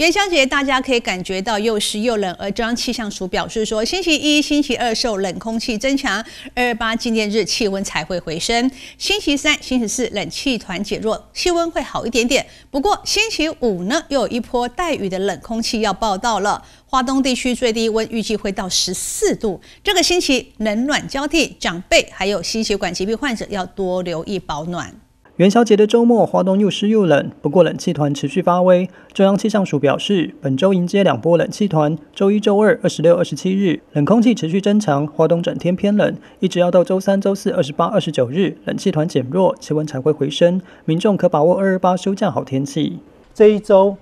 元宵节，大家可以感觉到又湿又冷，而中央气象署表示说，星期一、星期二受冷空气增强，二八纪念日气温才会回升。星期三、星期四冷气团减弱，气温会好一点点。不过星期五呢，又有一波带雨的冷空气要报道了。华东地区最低温预计会到十四度。这个星期冷暖交替，长辈还有心血管疾病患者要多留意保暖。元宵节的周末，华东又湿又冷。不过冷气团持续发威。中央气象署表示，本周迎接两波冷气团。周一周二，二十六、二十七日，冷空气持续增强，华东整天偏冷，一直要到周三、周四，二十八、二十九日，冷气团减弱，气温才会回升。民众可把握二二八休假好天气。这一周，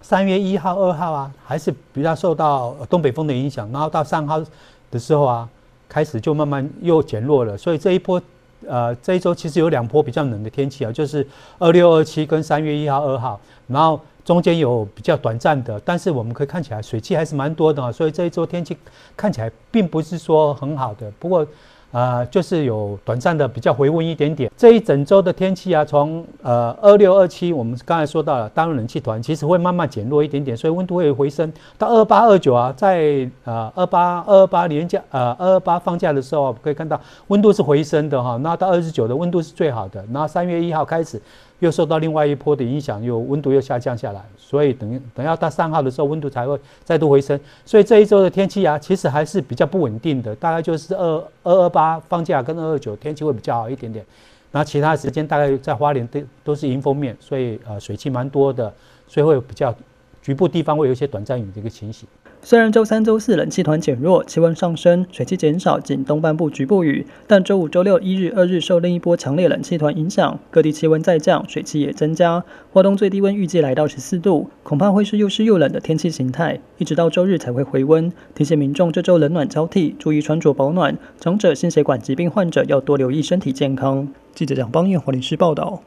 三月一号、二号啊，还是比较受到东北风的影响，然后到三号的时候啊，开始就慢慢又减弱了。所以这一波。呃，这一周其实有两波比较冷的天气啊，就是二六二七跟三月一号二号，然后中间有比较短暂的，但是我们可以看起来水汽还是蛮多的，啊，所以这一周天气看起来并不是说很好的，不过。啊，就是有短暂的比较回温一点点。这一整周的天气啊，从呃二六二七，我们刚才说到了大陆冷气团，其实会慢慢减弱一点点，所以温度会回升到二八二九啊。在呃二八二八年假呃二八放假的时候，可以看到温度是回升的哈。那到二十九的温度是最好的。那三月一号开始。又受到另外一波的影响，又温度又下降下来，所以等等要到三号的时候，温度才会再度回升。所以这一周的天气啊，其实还是比较不稳定的。大概就是二二二八放假跟二二九天气会比较好一点点，然后其他时间大概在花莲都都是迎风面，所以呃水汽蛮多的，所以会比较局部地方会有一些短暂雨的一个情形。虽然周三、周四冷气团减弱，气温上升，水汽减少，仅东半部局部雨；但周五、周六一日、二日受另一波强烈冷气团影响，各地气温再降，水汽也增加。华东最低温预计来到十四度，恐怕会是又湿又冷的天气形态，一直到周日才会回温。提醒民众这周冷暖交替，注意穿着保暖，长者、心血管疾病患者要多留意身体健康。记者蒋邦彦华律师报道。